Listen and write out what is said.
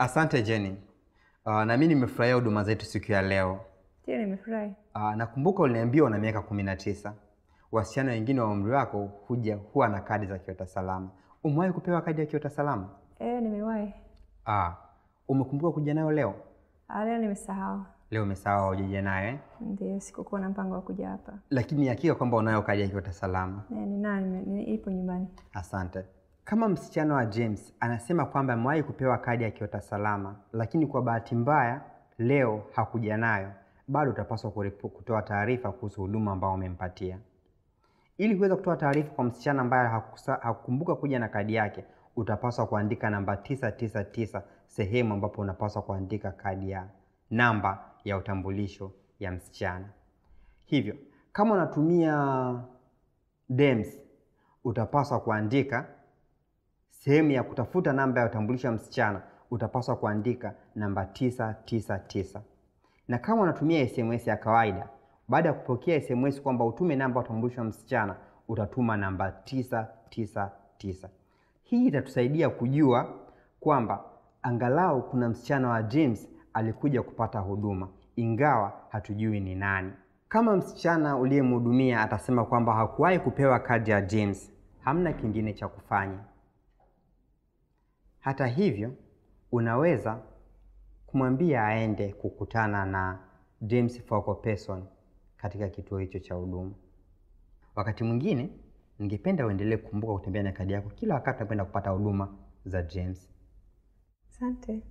Asante Jenny. Uh, na mimi nimefurahia huduma zetu siku ya leo. Ndio nimefurahi. Uh, nakumbuka uliniambia una miaka kumi na tisa wasichana wengine wa umri wako huja huwa na kadi za kiota salama. Umewahi kupewa kadi ya kiota salama? Eh, nimewahi. Ah, Uh, umekumbuka kuja nayo leo? Ah, leo nimesahau. Leo umesahau hujaje naye? Eh? Ndio, sikukuwa na mpango wa kuja hapa. Lakini hakika kwamba unayo kadi ya kiota salama? Eh, ninayo, ipo nyumbani. Asante. Kama msichana wa James anasema kwamba amewahi kupewa kadi ya kiota salama, lakini kwa bahati mbaya leo hakuja nayo, bado utapaswa kutoa taarifa kuhusu huduma ambao umempatia. Ili kuweza kutoa taarifa kwa msichana ambaye hakukumbuka kuja na kadi yake, utapaswa kuandika namba 999 sehemu ambapo unapaswa kuandika kadi ya namba ya utambulisho ya msichana. Hivyo kama unatumia DEMS utapaswa kuandika sehemu ya kutafuta namba ya utambulisho wa msichana utapaswa kuandika namba 999. Na kama unatumia SMS ya kawaida, baada ya kupokea SMS kwamba utume namba ya utambulisho wa msichana utatuma namba 999. Hii itatusaidia kujua kwamba angalau kuna msichana wa James alikuja kupata huduma, ingawa hatujui ni nani. Kama msichana uliyemhudumia atasema kwamba hakuwahi kupewa kadi ya James, hamna kingine cha kufanya. Hata hivyo, unaweza kumwambia aende kukutana na James Focal Person katika kituo hicho cha huduma. Wakati mwingine, ningependa uendelee kukumbuka kutembea na kadi yako kila wakati unapenda kupata huduma za James. Asante.